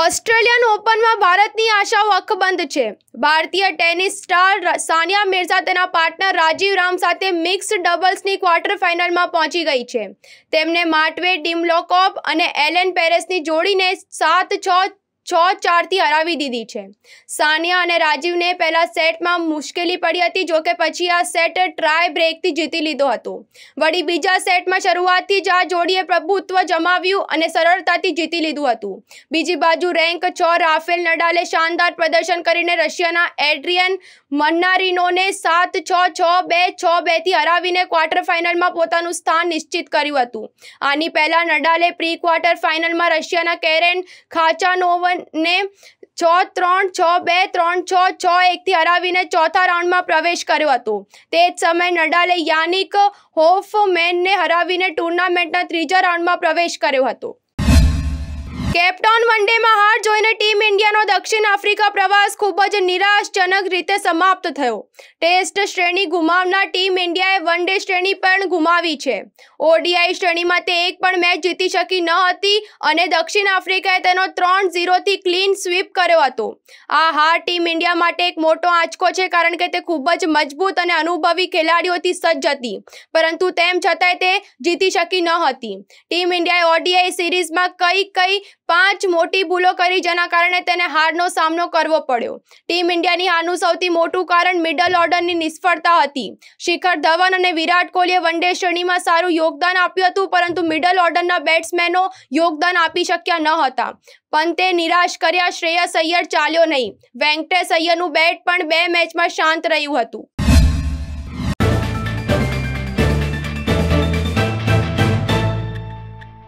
Australian ઓપનમાં ભારતની આશાઓ વખબંધ છે ભારતીય ટેનિસ સ્ટાર સાનિયા મિર્ઝા તેના પાર્ટનર રાજીવ રામ સાથે મિક્સ ડબલ્સની ક્વાર્ટર ફાઇનલમાં પહોંચી ગઈ છે તેમને માટવે ડિમલોકોપ અને એલેન પેરેસની જોડીને સાત છ છ ચારથી હરાવી દીધી છે સાનિયા અને રાજીવને પહેલાં સેટમાં મુશ્કેલી પડી હતી જોકે પછી આ સેટ ટ્રાય બ્રેકથી જીતી લીધો હતો વળી બીજા સેટમાં શરૂઆતથી જ આ જોડીએ પ્રભુત્વ જમાવ્યું અને સરળતાથી જીતી લીધું હતું બીજી બાજુ રેન્ક છ રાફેલ નડાલે શાનદાર પ્રદર્શન કરીને રશિયાના એડ્રિયન મન્નારિનોને સાત છ છ બે છ બેથી હરાવીને ક્વાર્ટર ફાઇનલમાં પોતાનું સ્થાન નિશ્ચિત કર્યું હતું આની પહેલાં નડાલે પ્રી ક્વાર્ટર ફાઇનલમાં રશિયાના કેરેન ખાચાનોવન ને છ ત્રણ છ બે ત્રણ છ છ એકથી હરાવીને ચોથા રાઉન્ડમાં પ્રવેશ કર્યો હતો તે જ સમયે નડાલે યાનિક હોફમેનને હરાવીને ટુર્નામેન્ટના ત્રીજા રાઉન્ડમાં પ્રવેશ કર્યો હતો કેપટાઉન વનડેમાં હાર જોઈને ટીમ ઇન્ડિયાનો દક્ષિણ આફ્રિકા પ્રવાસ ખૂબ જ નિરાશજનક રીતે સમાપ્ત થયો ટેસ્ટ શ્રેણી ગુમાવનાર ટીમ ઇન્ડિયાએ વનડે શ્રેણી પણ ગુમાવી છે ઓડીઆઈ શ્રેણીમાં તે એક પણ મેચ જીતી શકી ન હતી અને દક્ષિણ આફ્રિકાએ તેનો ત્રણ ઝીરોથી ક્લીન સ્વીપ કર્યો હતો આ હાર ટીમ ઇન્ડિયા માટે એક મોટો આંચકો છે કારણ કે તે ખૂબ જ મજબૂત અને અનુભવી ખેલાડીઓથી સજ્જ હતી પરંતુ તેમ છતાંય તે જીતી શકી ન હતી ટીમ ઇન્ડિયાએ ઓડીઆઈ સિરીઝમાં કઈ કઈ પાંચ મોટી ભૂલો કરી જેના કારણે તેને હારનો સામનો કરવો પડ્યો ટીમ ઇન્ડિયાની હારનું સૌથી મોટું કારણ મિડલ ઓર્ડરની નિષ્ફળતા હતી શિખર ધવન અને વિરાટ કોહલીએ વન ડે શ્રેણીમાં સારું યોગદાન આપ્યું હતું પરંતુ મિડલ ઓર્ડરના બેટ્સમેનો યોગદાન આપી શક્યા ન હતા પંતે નિરાશ કર્યા શ્રેયસ અય્યર ચાલ્યો નહીં વેંકટેશ અય્યરનું બેટ પણ બે મેચમાં શાંત રહ્યું હતું